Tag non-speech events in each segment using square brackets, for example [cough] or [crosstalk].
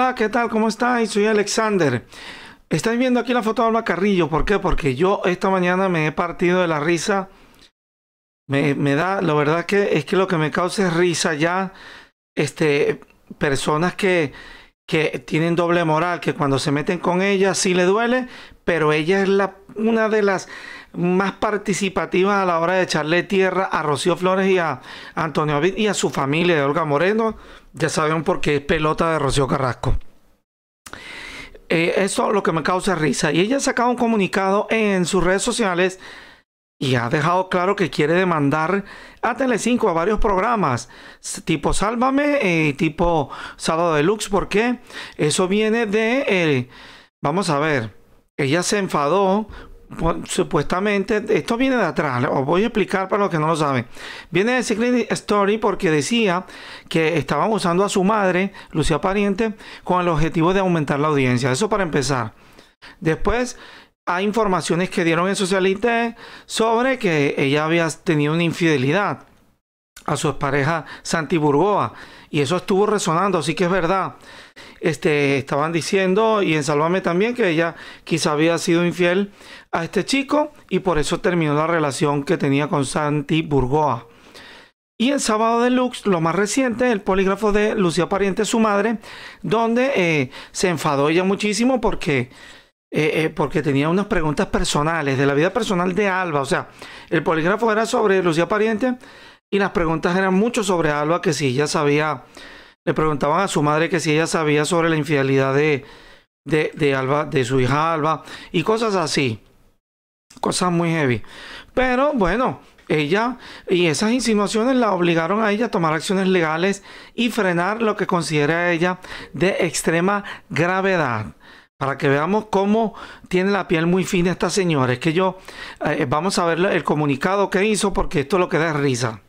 Hola, ¿qué tal? ¿Cómo estáis? Soy Alexander. Estáis viendo aquí la foto de Alba Carrillo. ¿Por qué? Porque yo esta mañana me he partido de la risa. Me, da, la verdad que es que lo que me causa es risa ya. Este, personas que, que tienen doble moral, que cuando se meten con ella sí le duele, pero ella es la, una de las más participativa a la hora de echarle tierra a Rocío Flores y a Antonio David y a su familia de Olga Moreno. Ya saben por qué es pelota de Rocío Carrasco. Eh, eso es lo que me causa risa. Y ella ha sacado un comunicado en sus redes sociales y ha dejado claro que quiere demandar a Telecinco a varios programas tipo Sálvame y eh, tipo Sábado Deluxe porque eso viene de eh, vamos a ver ella se enfadó pues, supuestamente, esto viene de atrás, os voy a explicar para los que no lo saben. Viene de Secret Story porque decía que estaban usando a su madre, Lucía Pariente, con el objetivo de aumentar la audiencia. Eso para empezar. Después, hay informaciones que dieron en Socialite sobre que ella había tenido una infidelidad a su pareja Santi Burgoa. Y eso estuvo resonando, así que es verdad. Este, estaban diciendo, y en Salvame también, que ella quizá había sido infiel a este chico y por eso terminó la relación que tenía con Santi Burgoa. Y el sábado de Lux, lo más reciente, el polígrafo de Lucía Pariente, su madre, donde eh, se enfadó ella muchísimo porque, eh, eh, porque tenía unas preguntas personales de la vida personal de Alba. O sea, el polígrafo era sobre Lucía Pariente, y las preguntas eran mucho sobre Alba, que si ella sabía, le preguntaban a su madre que si ella sabía sobre la infidelidad de, de, Alba, de su hija Alba, y cosas así. Cosas muy heavy. Pero bueno, ella y esas insinuaciones la obligaron a ella a tomar acciones legales y frenar lo que considera ella de extrema gravedad. Para que veamos cómo tiene la piel muy fina esta señora. Es que yo, eh, vamos a ver el comunicado que hizo porque esto lo que da risa.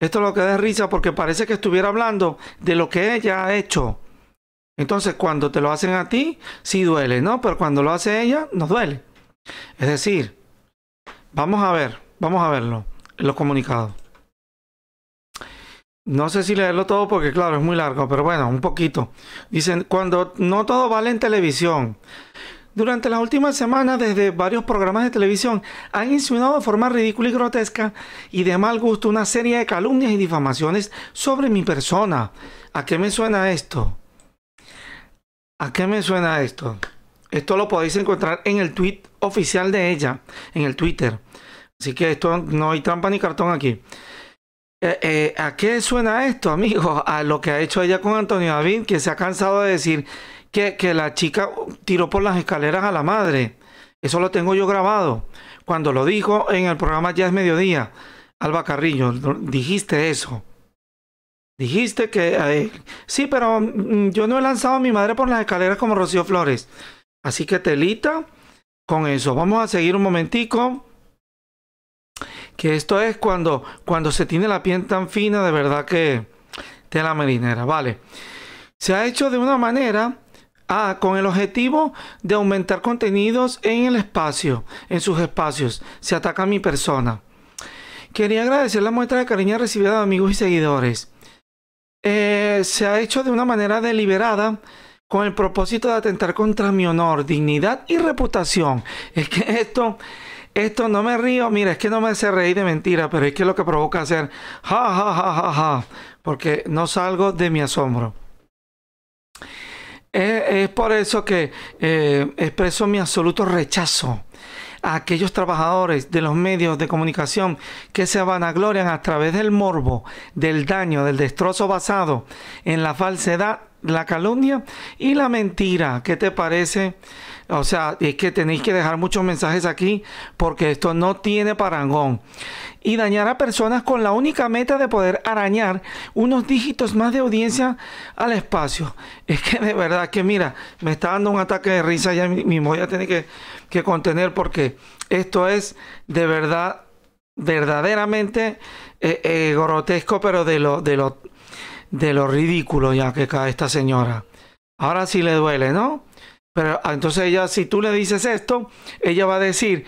Esto lo que da risa porque parece que estuviera hablando de lo que ella ha hecho. Entonces, cuando te lo hacen a ti, sí duele, ¿no? Pero cuando lo hace ella, nos duele. Es decir, vamos a ver, vamos a verlo, los comunicados. No sé si leerlo todo porque, claro, es muy largo, pero bueno, un poquito. Dicen, cuando no todo vale en televisión, durante las últimas semanas, desde varios programas de televisión, han insinuado de forma ridícula y grotesca y de mal gusto una serie de calumnias y difamaciones sobre mi persona. ¿A qué me suena esto? ¿A qué me suena esto? Esto lo podéis encontrar en el tweet oficial de ella, en el Twitter. Así que esto no hay trampa ni cartón aquí. Eh, eh, ¿A qué suena esto, amigo, [laughs] A lo que ha hecho ella con Antonio David, que se ha cansado de decir que, la chica tiró por las escaleras a la madre. Eso lo tengo yo grabado. Cuando lo dijo en el programa Ya es Mediodía, Alba Carrillo, dijiste eso. Dijiste que... Eh, sí, pero mm, yo no he lanzado a mi madre por las escaleras como Rocío Flores. Así que telita con eso. Vamos a seguir un momentico. Que esto es cuando, cuando se tiene la piel tan fina, de verdad que la marinera. Vale. Se ha hecho de una manera Ah, con el objetivo de aumentar contenidos en el espacio, en sus espacios. Se ataca a mi persona. Quería agradecer la muestra de cariño recibida de amigos y seguidores. Eh, se ha hecho de una manera deliberada con el propósito de atentar contra mi honor, dignidad y reputación. Es que [laughs] esto, esto no me río, mira, es que no me hace reír de mentira, pero es que lo que provoca hacer ja, ja, ja, ja, ja, porque no salgo de mi asombro. Es, por eso que eh, expreso mi absoluto rechazo a aquellos trabajadores de los medios de comunicación que se vanaglorian a través del morbo, del daño, del destrozo basado en la falsedad la calumnia y la mentira. ¿Qué te parece? O sea, es que tenéis que dejar muchos mensajes aquí porque esto no tiene parangón. Y dañar a personas con la única meta de poder arañar unos dígitos más de audiencia al espacio. Es que de verdad que mira, me está dando un ataque de risa ya mismo. Voy a tener que, contener porque esto es de verdad, verdaderamente eh, eh, grotesco, pero de lo, de lo de lo ridículo ya que cae esta señora. Ahora sí le duele, ¿no? Pero ah, entonces ella, si tú le dices esto, ella va a decir,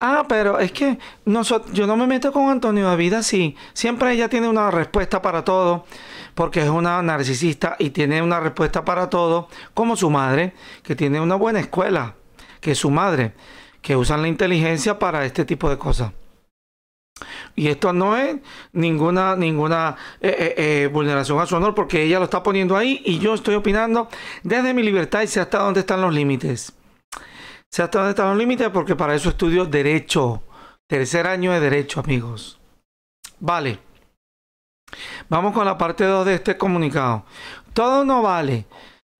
ah, pero es que no, yo no me meto con Antonio David así. Siempre ella tiene una respuesta para todo, porque es una narcisista y tiene una respuesta para todo, como su madre, que tiene una buena escuela, que es su madre, que usan la inteligencia para este tipo de cosas. Y esto no es ninguna, ninguna eh, eh, eh, vulneración a su honor porque ella lo está poniendo ahí y yo estoy opinando desde mi libertad y sé hasta dónde están los límites. Sé hasta dónde están los límites porque para eso estudio derecho. Tercer año de derecho, amigos. Vale. Vamos con la parte 2 de este comunicado. Todo no vale.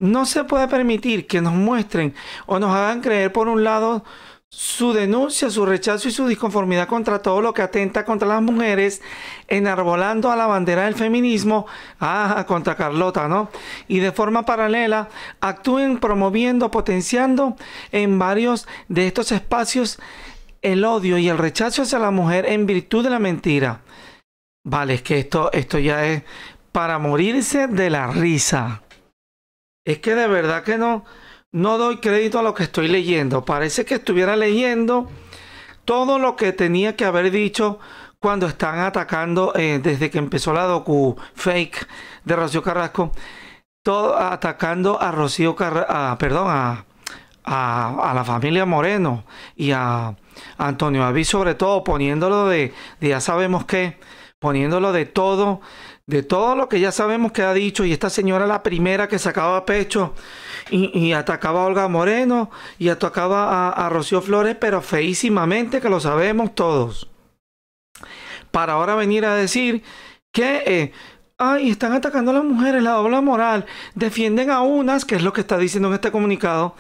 No se puede permitir que nos muestren o nos hagan creer por un lado su denuncia, su rechazo y su disconformidad contra todo lo que atenta contra las mujeres, enarbolando a la bandera del feminismo, ah, contra Carlota, ¿no? Y de forma paralela, actúen promoviendo, potenciando en varios de estos espacios el odio y el rechazo hacia la mujer en virtud de la mentira. Vale, es que esto, esto ya es para morirse de la risa. Es que de verdad que no, no doy crédito a lo que estoy leyendo. Parece que estuviera leyendo todo lo que tenía que haber dicho cuando están atacando eh, desde que empezó la docu fake de Rocío Carrasco. Todo atacando a Rocío Carrasco, perdón, a, la familia Moreno y a, Antonio avi sobre todo, poniéndolo de, de ya sabemos qué, poniéndolo de todo de todo lo que ya sabemos que ha dicho, y esta señora la primera que sacaba pecho y, atacaba a Olga Moreno y atacaba a, Rocío Flores, pero feísimamente, que lo sabemos todos. Para ahora venir a decir que, eh, ay, están atacando a las mujeres, la doble moral, defienden a unas, que es lo que está diciendo en este comunicado,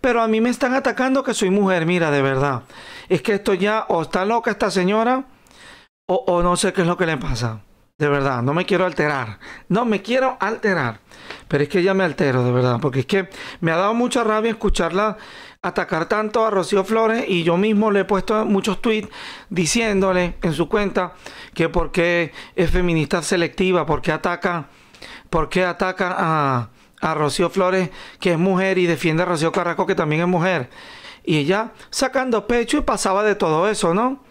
pero a mí me están atacando que soy mujer, mira, de verdad. Es que esto ya, o está loca esta señora, o, o no sé qué es lo que le pasa. De verdad, no me quiero alterar. No me quiero alterar. Pero es que ya me altero, de verdad. Porque es que me ha dado mucha rabia escucharla atacar tanto a Rocío Flores. Y yo mismo le he puesto muchos tweets diciéndole en su cuenta que por qué es feminista selectiva, por qué ataca, por ataca a, a Rocío Flores, que es mujer, y defiende a Rocío Carrasco, que también es mujer. Y ella sacando pecho y pasaba de todo eso, ¿no?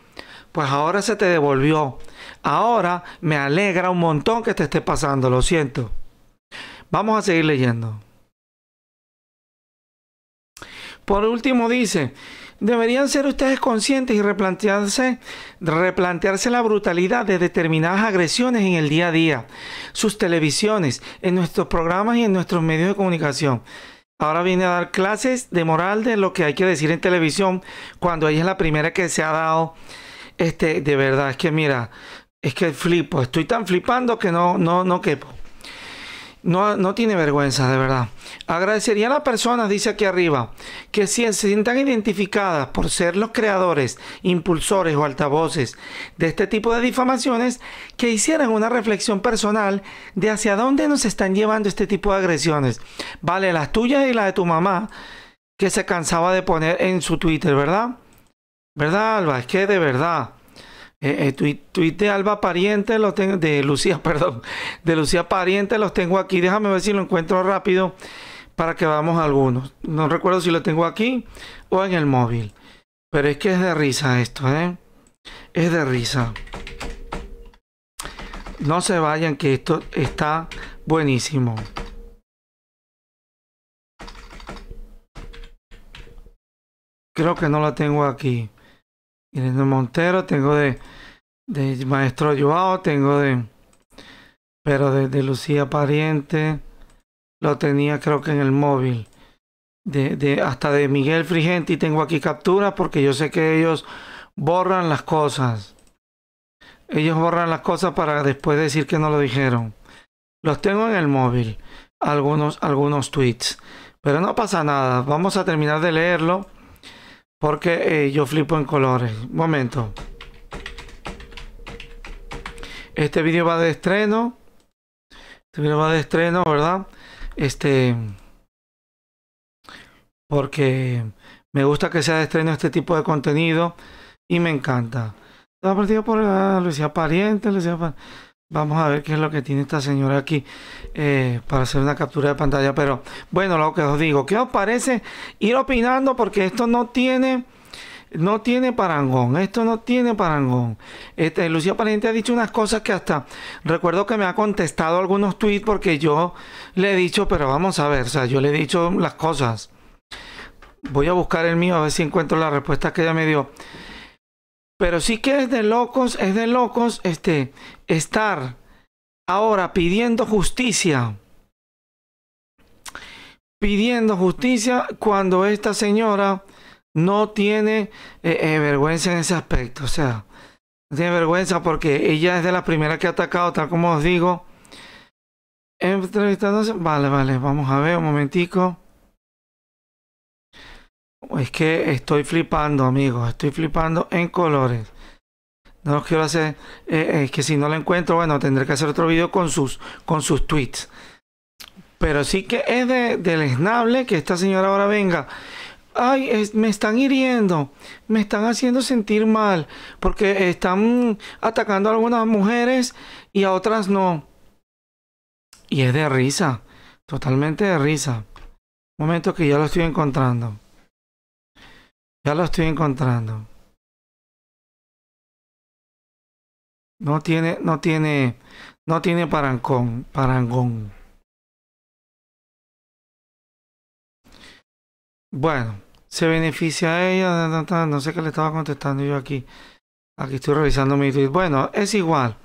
Pues ahora se te devolvió Ahora me alegra un montón que te esté pasando, lo siento. Vamos a seguir leyendo. Por último dice, deberían ser ustedes conscientes y replantearse, replantearse la brutalidad de determinadas agresiones en el día a día, sus televisiones, en nuestros programas y en nuestros medios de comunicación. Ahora viene a dar clases de moral de lo que hay que decir en televisión cuando ella es la primera que se ha dado. Este, de verdad, es que mira, es que flipo, estoy tan flipando que no, no, no quepo. No, no tiene vergüenza, de verdad. Agradecería a las personas, dice aquí arriba, que si se sientan identificadas por ser los creadores, impulsores o altavoces de este tipo de difamaciones, que hicieran una reflexión personal de hacia dónde nos están llevando este tipo de agresiones. Vale, las tuyas y las de tu mamá, que se cansaba de poner en su Twitter, ¿verdad? ¿Verdad, Alba? Es que de verdad. Eh, de eh, Alba Pariente, lo tengo, de Lucía, [laughs] perdón, de Lucía Pariente los tengo aquí. Déjame ver si lo encuentro rápido para que veamos algunos. No recuerdo si lo tengo aquí o en el móvil. Pero es que es de risa esto, ¿eh? Es de risa. No se vayan que esto está buenísimo. Creo que no lo tengo aquí de Montero, tengo de, de Maestro Joao, tengo de. Pero de, Lucía Pariente, lo tenía creo que en el móvil. De, de, hasta de Miguel Frigenti tengo aquí capturas porque yo sé que ellos borran las cosas. Ellos borran las cosas para después decir que no lo dijeron. Los tengo en el móvil, algunos, algunos tweets. Pero no pasa nada, vamos a terminar de leerlo porque eh, yo flipo en colores. Momento. Este vídeo va de estreno. Este vídeo va de estreno, ¿verdad? Este. Porque me gusta que sea de estreno este tipo de contenido. Y me encanta. Estaba partido por ah, Lucía Pariente, Lucía Pariente. Vamos a ver qué es lo que tiene esta señora aquí eh, para hacer una captura de pantalla. Pero bueno, lo que os digo, ¿qué os parece? Ir opinando porque esto no tiene, no tiene parangón. Esto no tiene parangón. Este, Lucía Pariente ha dicho unas cosas que hasta recuerdo que me ha contestado algunos tweets porque yo le he dicho, pero vamos a ver, o sea, yo le he dicho las cosas. Voy a buscar el mío a ver si encuentro la respuesta que ella me dio. Pero sí que es de locos, es de locos este, estar ahora pidiendo justicia. Pidiendo justicia cuando esta señora no tiene eh, eh, vergüenza en ese aspecto. O sea, no tiene vergüenza porque ella es de la primera que ha atacado, tal como os digo. Entrevistándose. Vale, vale, vamos a ver un momentico. Es que estoy flipando, amigos. Estoy flipando en colores. No quiero hacer. Eh, eh, es que si no la encuentro, bueno, tendré que hacer otro video con sus, con sus tweets. Pero sí que es de, deleznable que esta señora ahora venga. Ay, me están hiriendo, me están haciendo sentir mal, porque están atacando a algunas mujeres y a otras no. Y es de risa, totalmente de risa. Momento que ya lo estoy encontrando. Ya lo estoy encontrando. No tiene, no tiene, no tiene Parangón, parangón. Bueno, se beneficia a ella. No sé qué le estaba contestando yo aquí. Aquí estoy revisando mi tweet. Bueno, es igual.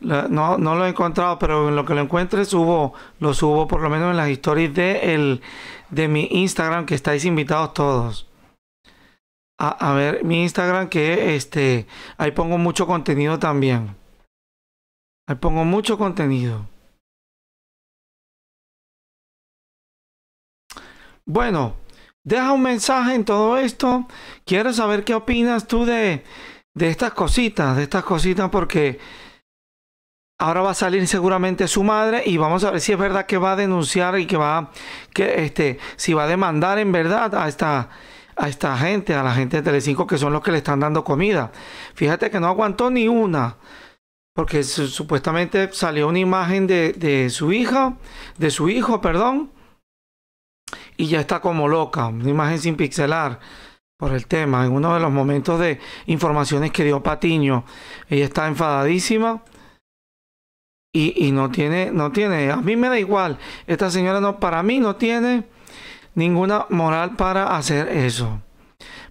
No, no lo he encontrado, pero en lo que lo encuentre subo, lo subo por lo menos en las historias de, el, de mi Instagram que estáis invitados todos a, ver mi Instagram que este ahí pongo mucho contenido también. Ahí pongo mucho contenido. Bueno, deja un mensaje en todo esto. Quiero saber qué opinas tú de, de estas cositas, de estas cositas porque ahora va a salir seguramente su madre y vamos a ver si es verdad que va a denunciar y que va que este si va a demandar en verdad a esta a esta gente, a la gente de Telecinco, que son los que le están dando comida. Fíjate que no aguantó ni una, porque supuestamente salió una imagen de, su hija, de su hijo, perdón, y ya está como loca, una imagen sin pixelar por el tema. En uno de los momentos de informaciones que dio Patiño, ella está enfadadísima. Y, y no tiene, no tiene, a mí me da igual, esta señora no, para mí no tiene ninguna moral para hacer eso.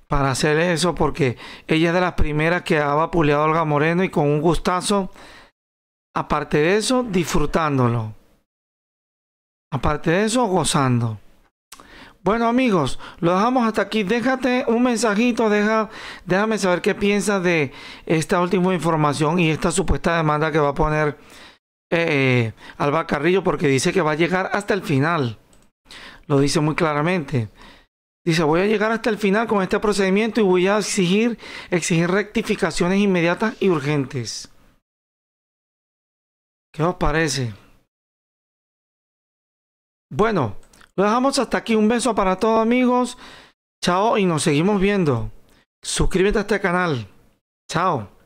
Para hacer eso, porque ella es de las primeras que ha vapuleado a Olga Moreno y con un gustazo, aparte de eso, disfrutándolo. Aparte de eso, gozando. Bueno amigos, lo dejamos hasta aquí. Déjate un mensajito, deja, déjame saber qué piensas de esta última información y esta supuesta demanda que va a poner eh, eh Alba Carrillo porque dice que va a llegar hasta el final lo dice muy claramente. Dice, voy a llegar hasta el final con este procedimiento y voy a exigir, exigir rectificaciones inmediatas y urgentes. ¿Qué os parece? Bueno, lo dejamos hasta aquí. Un beso para todos amigos. Chao y nos seguimos viendo. Suscríbete a este canal. Chao.